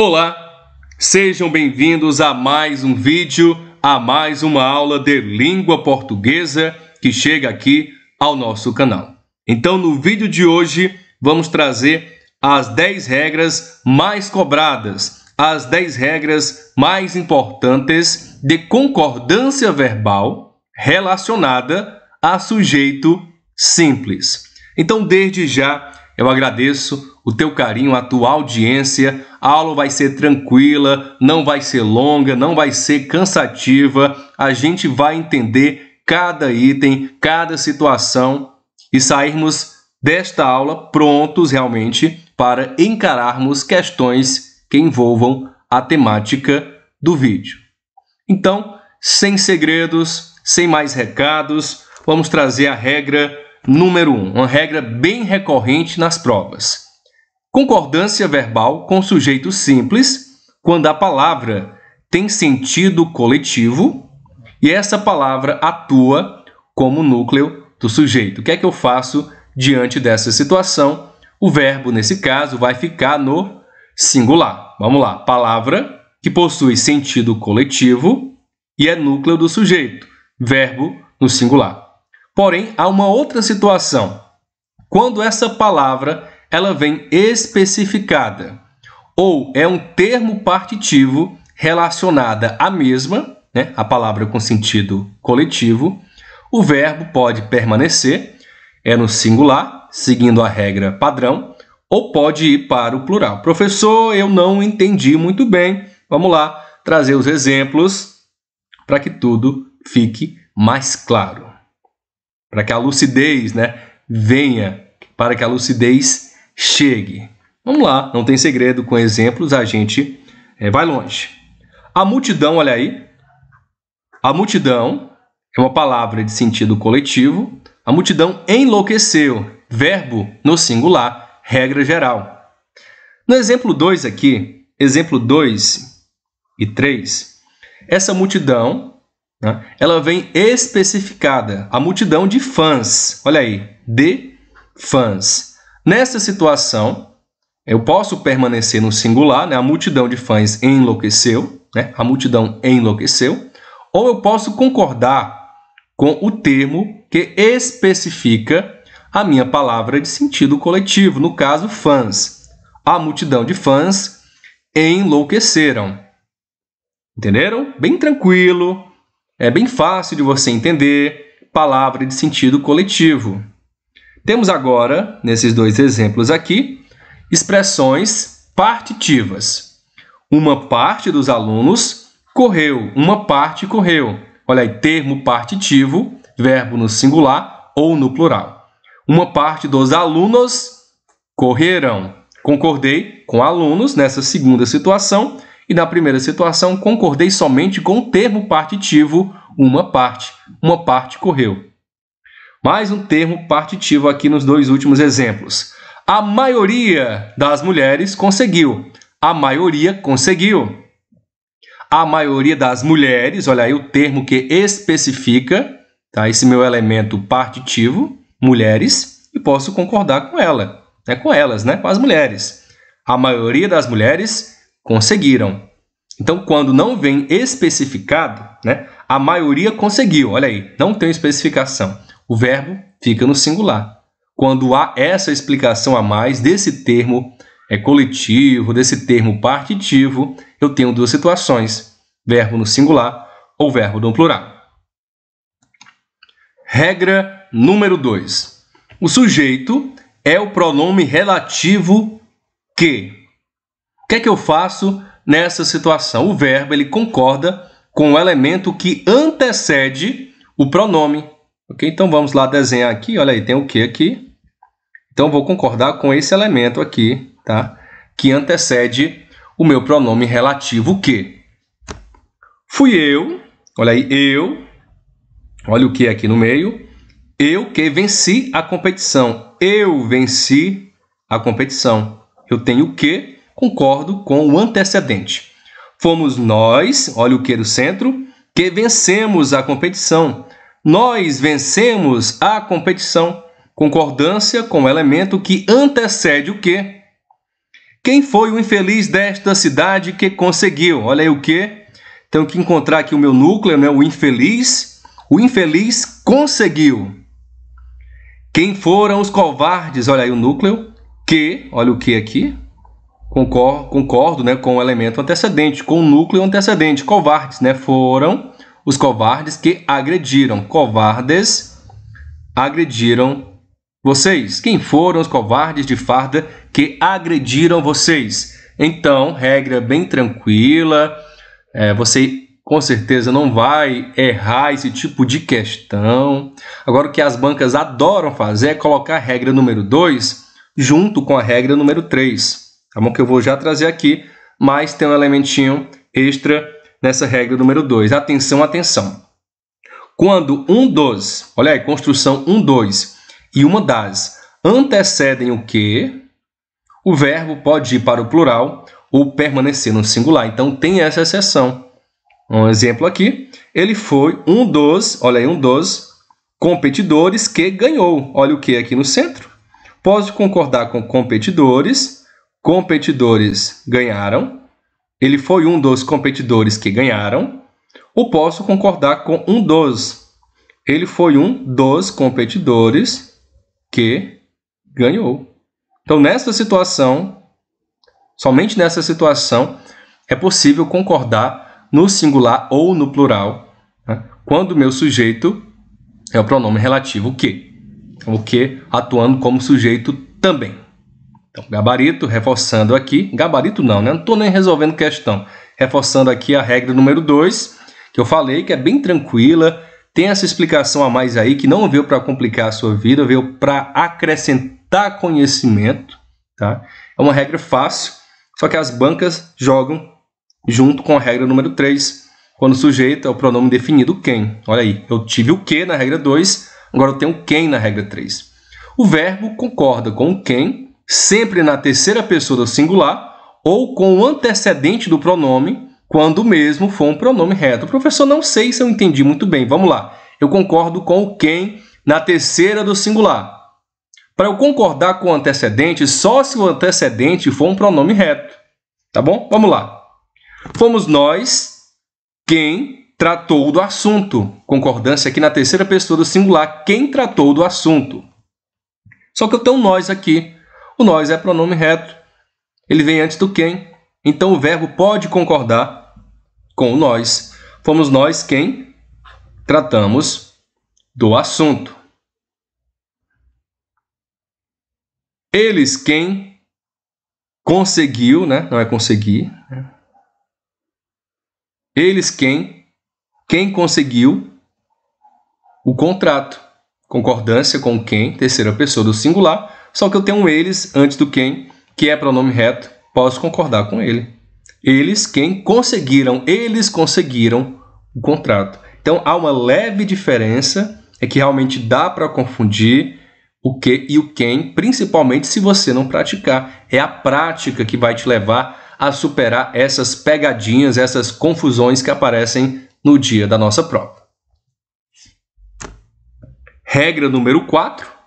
Olá, sejam bem-vindos a mais um vídeo, a mais uma aula de língua portuguesa que chega aqui ao nosso canal. Então, no vídeo de hoje, vamos trazer as 10 regras mais cobradas, as 10 regras mais importantes de concordância verbal relacionada a sujeito simples. Então, desde já, eu agradeço o teu carinho, a tua audiência, a aula vai ser tranquila, não vai ser longa, não vai ser cansativa. A gente vai entender cada item, cada situação e sairmos desta aula prontos realmente para encararmos questões que envolvam a temática do vídeo. Então, sem segredos, sem mais recados, vamos trazer a regra número 1, um, uma regra bem recorrente nas provas. Concordância verbal com sujeito simples, quando a palavra tem sentido coletivo e essa palavra atua como núcleo do sujeito. O que é que eu faço diante dessa situação? O verbo, nesse caso, vai ficar no singular. Vamos lá. Palavra que possui sentido coletivo e é núcleo do sujeito. Verbo no singular. Porém, há uma outra situação. Quando essa palavra ela vem especificada ou é um termo partitivo relacionada à mesma, né, a palavra com sentido coletivo. O verbo pode permanecer, é no singular, seguindo a regra padrão, ou pode ir para o plural. Professor, eu não entendi muito bem. Vamos lá trazer os exemplos para que tudo fique mais claro. Para que a lucidez né, venha, para que a lucidez chegue. Vamos lá, não tem segredo, com exemplos a gente é, vai longe. A multidão, olha aí. A multidão é uma palavra de sentido coletivo. A multidão enlouqueceu, verbo no singular, regra geral. No exemplo 2 aqui, exemplo 2 e 3, essa multidão né, ela vem especificada, a multidão de fãs, olha aí, de fãs. Nessa situação, eu posso permanecer no singular, né? a multidão de fãs enlouqueceu, né? a multidão enlouqueceu, ou eu posso concordar com o termo que especifica a minha palavra de sentido coletivo, no caso, fãs. A multidão de fãs enlouqueceram. Entenderam? Bem tranquilo, é bem fácil de você entender. Palavra de sentido coletivo. Temos agora, nesses dois exemplos aqui, expressões partitivas. Uma parte dos alunos correu, uma parte correu. Olha aí, termo partitivo, verbo no singular ou no plural. Uma parte dos alunos correrão. Concordei com alunos nessa segunda situação e na primeira situação concordei somente com o termo partitivo, uma parte. Uma parte correu. Mais um termo partitivo aqui nos dois últimos exemplos. A maioria das mulheres conseguiu. A maioria conseguiu. A maioria das mulheres, olha aí o termo que especifica, tá? Esse meu elemento partitivo, mulheres, e posso concordar com ela, né? com elas, né? Com as mulheres. A maioria das mulheres conseguiram. Então, quando não vem especificado, né? A maioria conseguiu, olha aí, não tem especificação o verbo fica no singular. Quando há essa explicação a mais desse termo é coletivo, desse termo partitivo, eu tenho duas situações: verbo no singular ou verbo no plural. Regra número 2. O sujeito é o pronome relativo que. O que é que eu faço nessa situação? O verbo ele concorda com o elemento que antecede o pronome Ok? Então vamos lá desenhar aqui. Olha aí, tem o que aqui? Então vou concordar com esse elemento aqui, tá? Que antecede o meu pronome relativo que. Fui eu, olha aí, eu. Olha o que aqui no meio. Eu que venci a competição. Eu venci a competição. Eu tenho que, concordo com o antecedente. Fomos nós, olha o que no centro, que vencemos a competição nós vencemos a competição, concordância com o elemento que antecede o quê? Quem foi o infeliz desta cidade que conseguiu? Olha aí o que? Tenho que encontrar aqui o meu núcleo, né? o infeliz. O infeliz conseguiu. Quem foram os covardes? Olha aí o núcleo. Que, olha o que aqui. Concordo, concordo né, com o elemento antecedente, com o núcleo antecedente. Covardes né, foram os covardes que agrediram. Covardes agrediram vocês. Quem foram os covardes de farda que agrediram vocês? Então, regra bem tranquila, é, você com certeza não vai errar esse tipo de questão. Agora, o que as bancas adoram fazer é colocar a regra número 2 junto com a regra número 3. Tá bom? Que eu vou já trazer aqui, mas tem um elementinho extra Nessa regra número 2. Atenção, atenção. Quando um dos, olha aí, construção um dos e uma das antecedem o que, o verbo pode ir para o plural ou permanecer no singular. Então tem essa exceção. Um exemplo aqui, ele foi um dos, olha aí, um dos competidores que ganhou. Olha o que aqui no centro. Posso concordar com competidores, competidores ganharam, ele foi um dos competidores que ganharam, ou posso concordar com um dos. Ele foi um dos competidores que ganhou. Então, nessa situação, somente nessa situação, é possível concordar no singular ou no plural, né? quando o meu sujeito é o pronome relativo que. O que atuando como sujeito também. Então, gabarito, reforçando aqui. Gabarito não, né? Não estou nem resolvendo questão. Reforçando aqui a regra número 2, que eu falei, que é bem tranquila. Tem essa explicação a mais aí, que não veio para complicar a sua vida, veio para acrescentar conhecimento. Tá? É uma regra fácil, só que as bancas jogam junto com a regra número 3, quando o sujeito é o pronome definido quem. Olha aí, eu tive o que na regra 2, agora eu tenho quem na regra 3. O verbo concorda com quem sempre na terceira pessoa do singular ou com o antecedente do pronome, quando mesmo for um pronome reto. Professor, não sei se eu entendi muito bem. Vamos lá. Eu concordo com o quem na terceira do singular. Para eu concordar com o antecedente, só se o antecedente for um pronome reto. Tá bom? Vamos lá. Fomos nós quem tratou do assunto. Concordância aqui na terceira pessoa do singular. Quem tratou do assunto. Só que eu tenho nós aqui. O nós é pronome reto, ele vem antes do quem, então o verbo pode concordar com o nós. Fomos nós quem tratamos do assunto. Eles quem conseguiu, né? Não é conseguir. Né? Eles quem quem conseguiu o contrato. Concordância com quem, terceira pessoa do singular, só que eu tenho um eles antes do quem, que é pronome reto, posso concordar com ele. Eles quem conseguiram, eles conseguiram o contrato. Então há uma leve diferença, é que realmente dá para confundir o que e o quem, principalmente se você não praticar. É a prática que vai te levar a superar essas pegadinhas, essas confusões que aparecem no dia da nossa prova. Regra número 4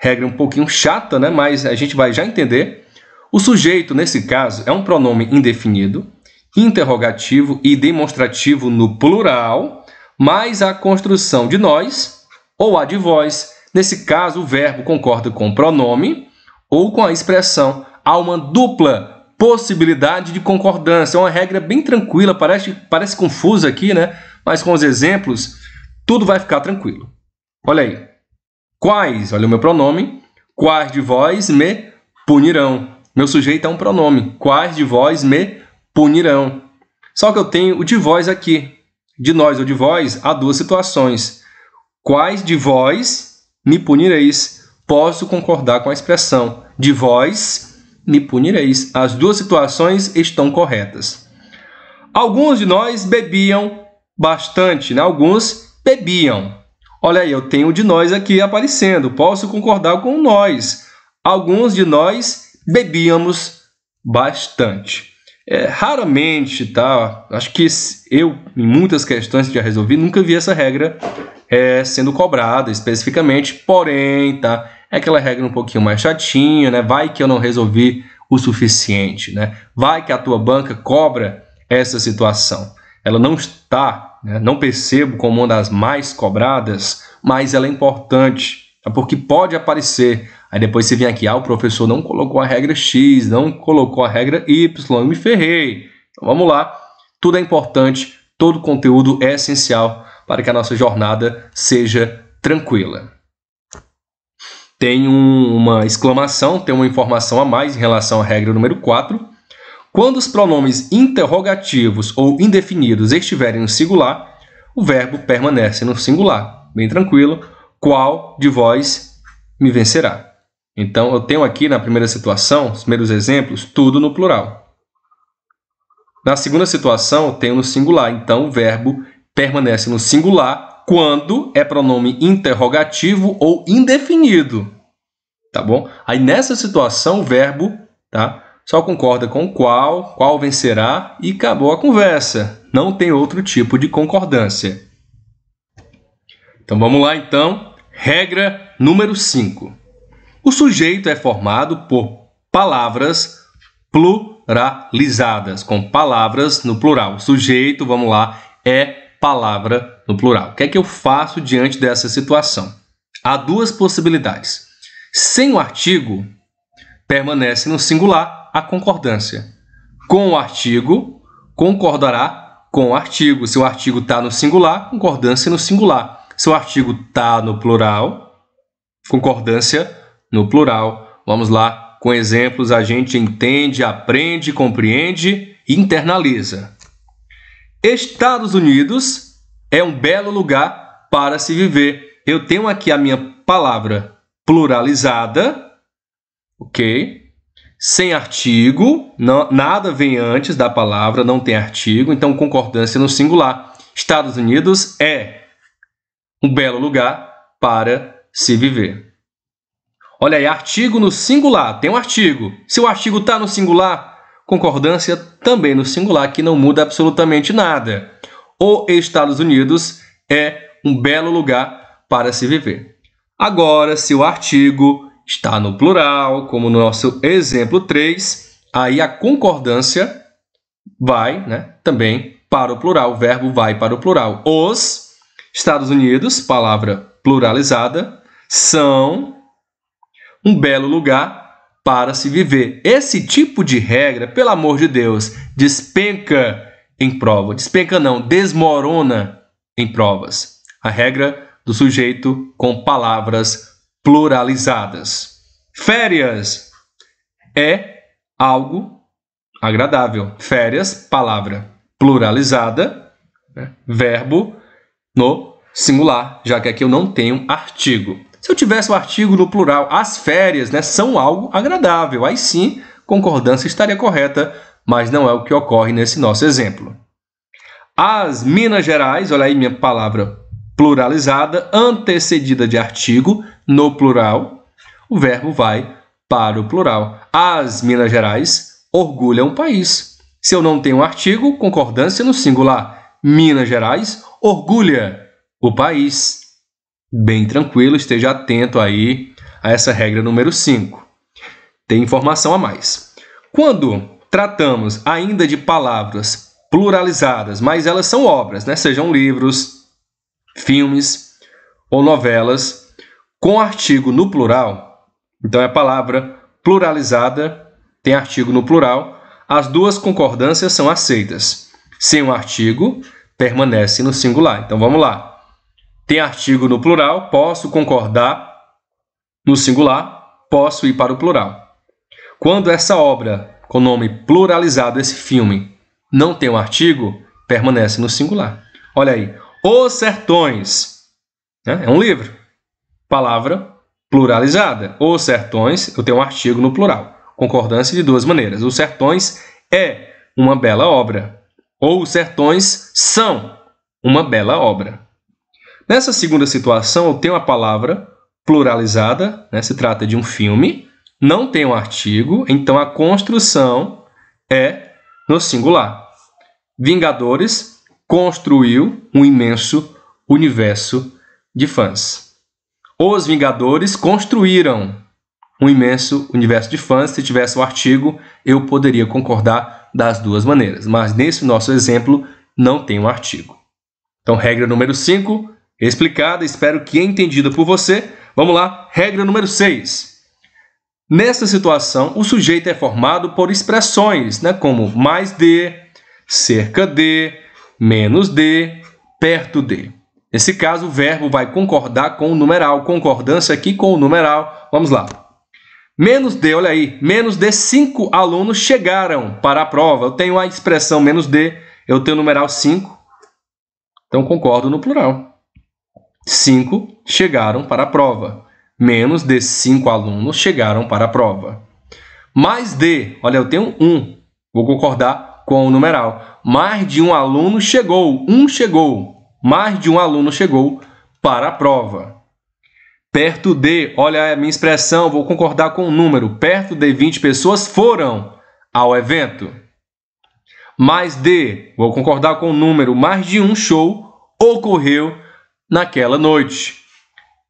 regra um pouquinho chata, né? mas a gente vai já entender. O sujeito, nesse caso, é um pronome indefinido, interrogativo e demonstrativo no plural, mais a construção de nós ou a de vós. Nesse caso, o verbo concorda com o pronome ou com a expressão. Há uma dupla possibilidade de concordância. É uma regra bem tranquila, parece, parece confusa aqui, né? Mas com os exemplos, tudo vai ficar tranquilo. Olha aí. Quais, olha o meu pronome, quais de vós me punirão? Meu sujeito é um pronome. Quais de vós me punirão? Só que eu tenho o de vós aqui. De nós ou de vós, há duas situações. Quais de vós me punireis? Posso concordar com a expressão de vós me punireis. As duas situações estão corretas. Alguns de nós bebiam bastante, né? alguns bebiam. Olha aí, eu tenho de nós aqui aparecendo. Posso concordar com nós. Alguns de nós bebíamos bastante. É, raramente, tá? Acho que eu, em muitas questões que já resolvi, nunca vi essa regra é, sendo cobrada especificamente. Porém, tá? É aquela regra um pouquinho mais chatinha, né? Vai que eu não resolvi o suficiente, né? Vai que a tua banca cobra essa situação. Ela não está né? não percebo como uma das mais cobradas, mas ela é importante, tá? porque pode aparecer. Aí depois você vem aqui, ah, o professor não colocou a regra X, não colocou a regra Y, eu me ferrei. Então vamos lá, tudo é importante, todo conteúdo é essencial para que a nossa jornada seja tranquila. Tem um, uma exclamação, tem uma informação a mais em relação à regra número 4 quando os pronomes interrogativos ou indefinidos estiverem no singular, o verbo permanece no singular. Bem tranquilo. Qual de vós me vencerá? Então, eu tenho aqui na primeira situação, os primeiros exemplos, tudo no plural. Na segunda situação, eu tenho no singular. Então, o verbo permanece no singular quando é pronome interrogativo ou indefinido. Tá bom? Aí, nessa situação, o verbo tá, só concorda com qual, qual vencerá e acabou a conversa. Não tem outro tipo de concordância. Então vamos lá então, regra número 5. O sujeito é formado por palavras pluralizadas, com palavras no plural. O sujeito, vamos lá, é palavra no plural. O que é que eu faço diante dessa situação? Há duas possibilidades. Sem o artigo, permanece no singular a concordância. Com o artigo, concordará com o artigo. Se o artigo está no singular, concordância no singular. Se o artigo está no plural, concordância no plural. Vamos lá, com exemplos a gente entende, aprende, compreende e internaliza. Estados Unidos é um belo lugar para se viver. Eu tenho aqui a minha palavra pluralizada, ok? sem artigo, não, nada vem antes da palavra, não tem artigo, então concordância no singular. Estados Unidos é um belo lugar para se viver. Olha aí, artigo no singular, tem um artigo. Se o artigo está no singular, concordância também no singular, que não muda absolutamente nada. O Estados Unidos é um belo lugar para se viver. Agora, se o artigo está no plural, como no nosso exemplo 3, aí a concordância vai né, também para o plural, o verbo vai para o plural. Os Estados Unidos, palavra pluralizada, são um belo lugar para se viver. Esse tipo de regra, pelo amor de Deus, despenca em prova. Despenca não, desmorona em provas. A regra do sujeito com palavras pluralizadas. Férias é algo agradável. Férias, palavra pluralizada, né? verbo no singular, já que aqui eu não tenho artigo. Se eu tivesse o um artigo no plural, as férias né, são algo agradável, aí sim concordância estaria correta, mas não é o que ocorre nesse nosso exemplo. As Minas Gerais, olha aí minha palavra pluralizada, antecedida de artigo, no plural, o verbo vai para o plural. As Minas Gerais orgulham o país. Se eu não tenho um artigo, concordância no singular. Minas Gerais orgulha o país. Bem tranquilo, esteja atento aí a essa regra número 5. Tem informação a mais. Quando tratamos ainda de palavras pluralizadas, mas elas são obras, né? Sejam livros, filmes ou novelas, com artigo no plural, então é a palavra pluralizada, tem artigo no plural, as duas concordâncias são aceitas. Sem o artigo, permanece no singular. Então vamos lá. Tem artigo no plural, posso concordar no singular, posso ir para o plural. Quando essa obra com nome pluralizado, esse filme, não tem um artigo, permanece no singular. Olha aí. Os Sertões. Né? É um livro palavra pluralizada. Os sertões, eu tenho um artigo no plural. Concordância de duas maneiras. Os sertões é uma bela obra. Ou os sertões são uma bela obra. Nessa segunda situação, eu tenho a palavra pluralizada, né? se trata de um filme, não tem um artigo, então a construção é no singular. Vingadores construiu um imenso universo de fãs. Os Vingadores construíram um imenso universo de fãs. Se tivesse um artigo, eu poderia concordar das duas maneiras, mas nesse nosso exemplo não tem um artigo. Então, regra número 5, explicada, espero que entendida por você. Vamos lá, regra número 6. Nesta situação, o sujeito é formado por expressões, né, como mais de, cerca de, menos de, perto de. Nesse caso, o verbo vai concordar com o numeral. Concordância aqui com o numeral. Vamos lá. Menos de, olha aí, menos de cinco alunos chegaram para a prova. Eu tenho a expressão menos de, eu tenho o numeral 5. Então concordo no plural. Cinco chegaram para a prova. Menos de cinco alunos chegaram para a prova. Mais de, olha, eu tenho um. Vou concordar com o numeral. Mais de um aluno chegou. Um chegou mais de um aluno chegou para a prova. Perto de, olha a minha expressão, vou concordar com o número, perto de 20 pessoas foram ao evento. Mais de, vou concordar com o número, mais de um show ocorreu naquela noite.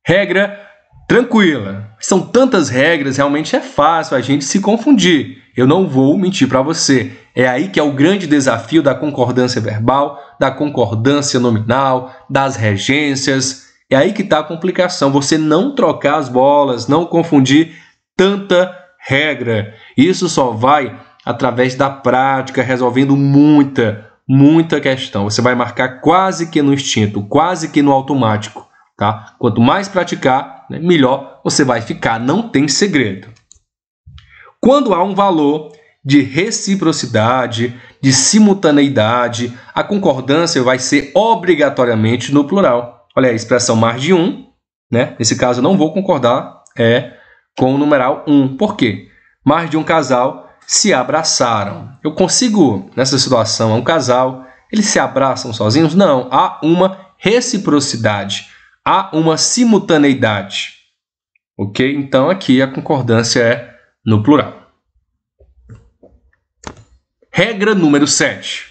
Regra tranquila. São tantas regras, realmente é fácil a gente se confundir. Eu não vou mentir para você. É aí que é o grande desafio da concordância verbal, da concordância nominal, das regências. É aí que está a complicação. Você não trocar as bolas, não confundir tanta regra. Isso só vai através da prática, resolvendo muita, muita questão. Você vai marcar quase que no instinto, quase que no automático. Tá? Quanto mais praticar, né? Melhor você vai ficar, não tem segredo. Quando há um valor de reciprocidade, de simultaneidade, a concordância vai ser obrigatoriamente no plural. Olha a expressão mais de um, né? Nesse caso eu não vou concordar é com o numeral um. Por quê? Mais de um casal se abraçaram. Eu consigo nessa situação, é um casal, eles se abraçam sozinhos? Não, há uma reciprocidade há uma simultaneidade. Ok? Então aqui a concordância é no plural. Regra número 7.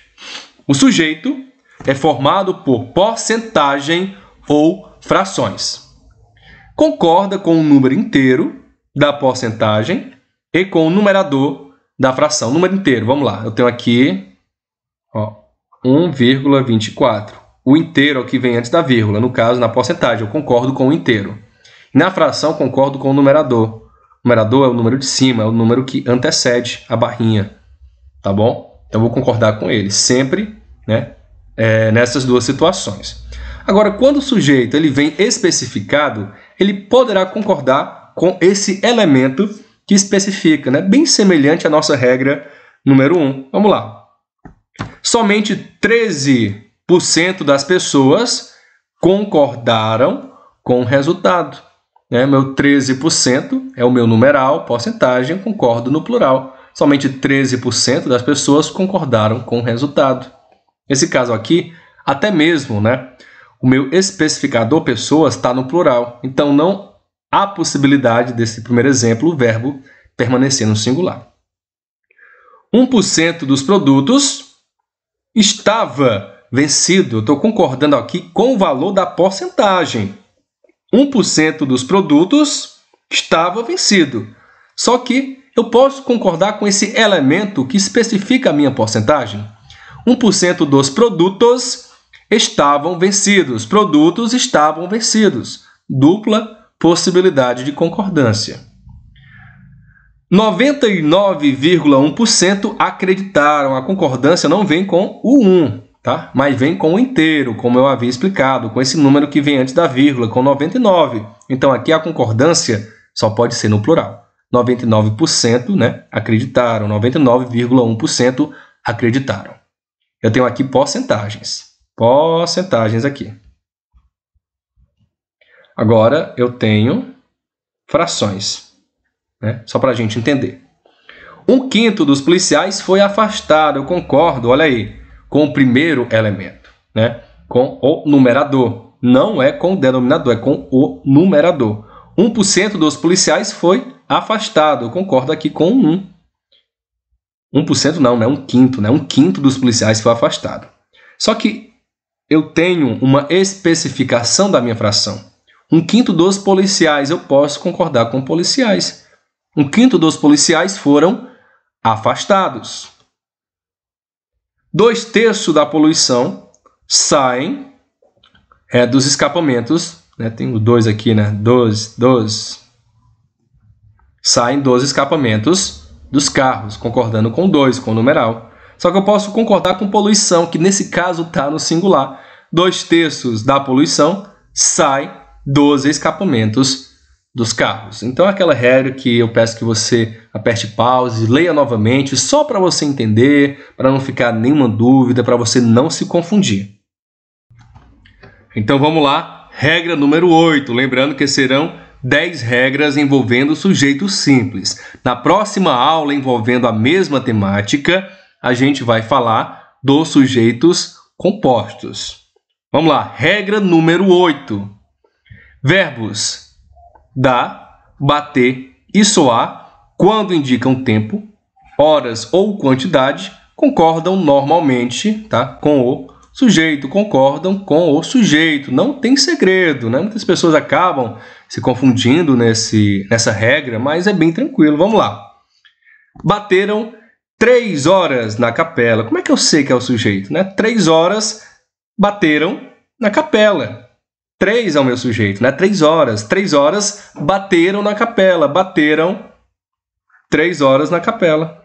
O sujeito é formado por porcentagem ou frações. Concorda com o número inteiro da porcentagem e com o numerador da fração. Número inteiro, vamos lá. Eu tenho aqui 1,24 o inteiro é o que vem antes da vírgula, no caso, na porcentagem, eu concordo com o inteiro. Na fração, concordo com o numerador. O numerador é o número de cima, é o número que antecede a barrinha, tá bom? Então, vou concordar com ele, sempre, né, é, nessas duas situações. Agora, quando o sujeito ele vem especificado, ele poderá concordar com esse elemento que especifica, né? bem semelhante à nossa regra número 1. Vamos lá. Somente 13 das pessoas concordaram com o resultado. Né? Meu 13% é o meu numeral, porcentagem, concordo no plural. Somente 13% das pessoas concordaram com o resultado. Nesse caso aqui, até mesmo, né? O meu especificador pessoas está no plural. Então não há possibilidade desse primeiro exemplo, o verbo permanecer no singular. 1% dos produtos estava vencido. Eu estou concordando aqui com o valor da porcentagem. 1% dos produtos estava vencido. Só que eu posso concordar com esse elemento que especifica a minha porcentagem. 1% dos produtos estavam vencidos. Produtos estavam vencidos. Dupla possibilidade de concordância. 99,1% acreditaram. A concordância não vem com o 1 tá? mas vem com o inteiro, como eu havia explicado, com esse número que vem antes da vírgula, com 99. Então aqui a concordância só pode ser no plural. 99% né, acreditaram, 99,1% acreditaram. Eu tenho aqui porcentagens. Porcentagens aqui. Agora eu tenho frações, né? só para a gente entender. Um quinto dos policiais foi afastado, eu concordo, olha aí com o primeiro elemento, né? com o numerador. Não é com o denominador, é com o numerador. 1% dos policiais foi afastado. Eu concordo aqui com 1. 1% não, né? Um quinto, né? Um quinto dos policiais foi afastado. Só que eu tenho uma especificação da minha fração. Um quinto dos policiais, eu posso concordar com policiais. Um quinto dos policiais foram afastados. Dois terços da poluição saem é, dos escapamentos. Né? Tenho dois 2 aqui, né? 12, 12. Saem dos escapamentos dos carros, concordando com 2, com o numeral. Só que eu posso concordar com poluição, que nesse caso está no singular. Dois terços da poluição saem dos escapamentos dos carros. Então, aquela regra que eu peço que você aperte pause, leia novamente, só para você entender, para não ficar nenhuma dúvida, para você não se confundir. Então, vamos lá. Regra número 8. Lembrando que serão 10 regras envolvendo sujeitos simples. Na próxima aula, envolvendo a mesma temática, a gente vai falar dos sujeitos compostos. Vamos lá, regra número 8. Verbos dar, bater e soar, quando indicam tempo, horas ou quantidade, concordam normalmente tá, com o sujeito, concordam com o sujeito. Não tem segredo, né? Muitas pessoas acabam se confundindo nesse, nessa regra, mas é bem tranquilo. Vamos lá. Bateram três horas na capela. Como é que eu sei que é o sujeito? Né? Três horas bateram na capela. Três é o meu sujeito, né? Três horas. Três horas bateram na capela. Bateram três horas na capela.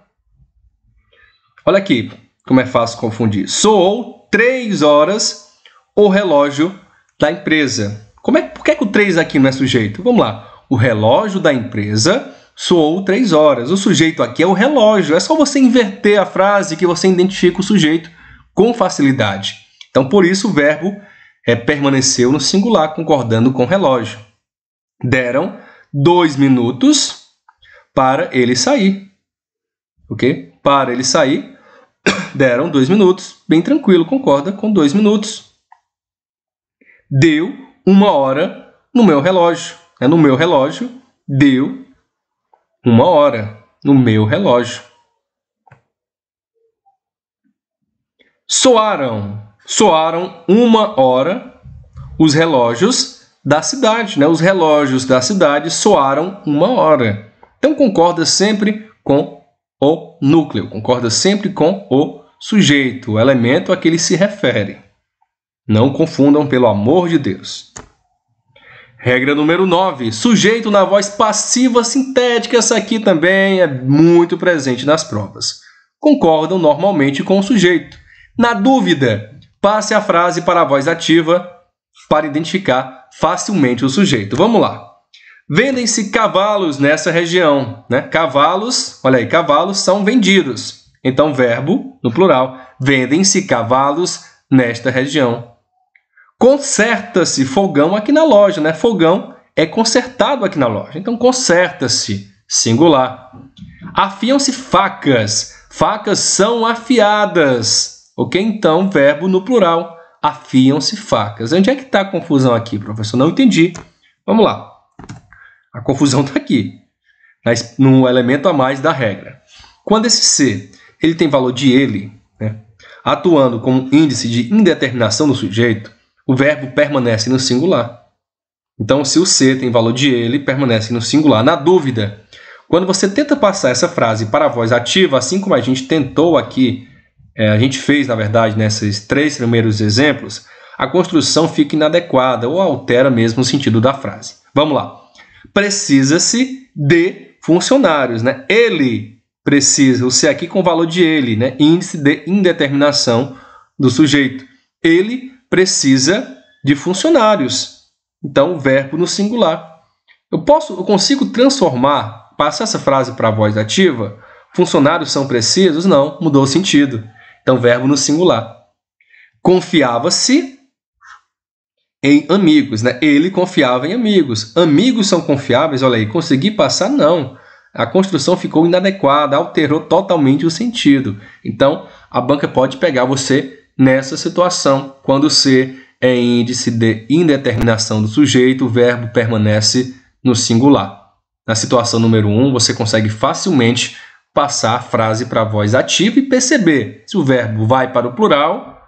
Olha aqui como é fácil confundir. Soou três horas o relógio da empresa. Como é, por que, é que o três aqui não é sujeito? Vamos lá. O relógio da empresa soou três horas. O sujeito aqui é o relógio. É só você inverter a frase que você identifica o sujeito com facilidade. Então, por isso, o verbo é, permaneceu no singular, concordando com o relógio. Deram dois minutos para ele sair. Ok? Para ele sair, deram dois minutos. Bem tranquilo, concorda com dois minutos. Deu uma hora no meu relógio. Né? No meu relógio, deu uma hora no meu relógio. Soaram soaram uma hora os relógios da cidade, né? Os relógios da cidade soaram uma hora. Então concorda sempre com o núcleo, concorda sempre com o sujeito, o elemento a que ele se refere. Não confundam, pelo amor de Deus. Regra número 9. Sujeito na voz passiva sintética. Essa aqui também é muito presente nas provas. Concordam normalmente com o sujeito. Na dúvida, Passe a frase para a voz ativa para identificar facilmente o sujeito. Vamos lá. Vendem-se cavalos nessa região. Né? Cavalos, olha aí, cavalos são vendidos. Então, verbo no plural. Vendem-se cavalos nesta região. Conserta-se fogão aqui na loja, né? Fogão é consertado aqui na loja. Então, conserta-se, singular. Afiam-se facas. Facas são afiadas. Ok? Então, verbo no plural. Afiam-se facas. Onde é que está a confusão aqui, professor? Não entendi. Vamos lá. A confusão está aqui, num elemento a mais da regra. Quando esse C ele tem valor de ele, né, atuando como índice de indeterminação do sujeito, o verbo permanece no singular. Então, se o C tem valor de ele, permanece no singular. Na dúvida, quando você tenta passar essa frase para a voz ativa, assim como a gente tentou aqui é, a gente fez, na verdade, nesses três primeiros exemplos, a construção fica inadequada ou altera mesmo o sentido da frase. Vamos lá. Precisa-se de funcionários, né? Ele precisa, o C aqui com o valor de ele, né? Índice de indeterminação do sujeito. Ele precisa de funcionários. Então, verbo no singular. Eu posso, eu consigo transformar, passar essa frase para a voz ativa? Funcionários são precisos? Não, mudou o sentido. Então, verbo no singular. Confiava-se em amigos, né? Ele confiava em amigos. Amigos são confiáveis, olha aí, consegui passar? Não. A construção ficou inadequada, alterou totalmente o sentido. Então, a banca pode pegar você nessa situação, quando você é índice de indeterminação do sujeito, o verbo permanece no singular. Na situação número 1, um, você consegue facilmente passar a frase para a voz ativa e perceber se o verbo vai para o plural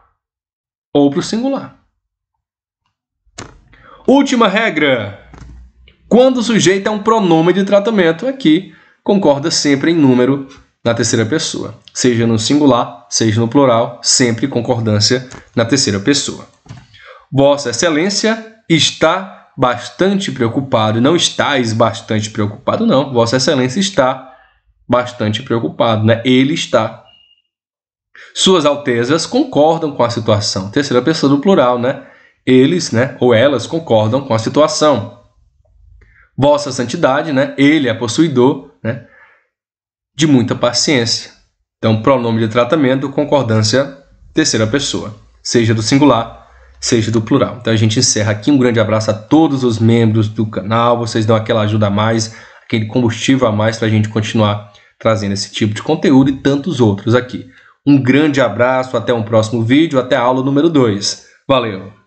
ou para o singular. Última regra: quando o sujeito é um pronome de tratamento, aqui concorda sempre em número na terceira pessoa, seja no singular, seja no plural, sempre concordância na terceira pessoa. Vossa Excelência está bastante preocupado, não estáis bastante preocupado, não. Vossa Excelência está bastante preocupado, né? Ele está. Suas Altezas concordam com a situação. Terceira pessoa do plural, né? Eles, né? Ou elas concordam com a situação. Vossa Santidade, né? Ele é possuidor, né? De muita paciência. Então, pronome de tratamento, concordância, terceira pessoa, seja do singular, seja do plural. Então, a gente encerra aqui. Um grande abraço a todos os membros do canal. Vocês dão aquela ajuda a mais, aquele combustível a mais para a gente continuar trazendo esse tipo de conteúdo e tantos outros aqui. Um grande abraço, até um próximo vídeo, até a aula número 2. Valeu!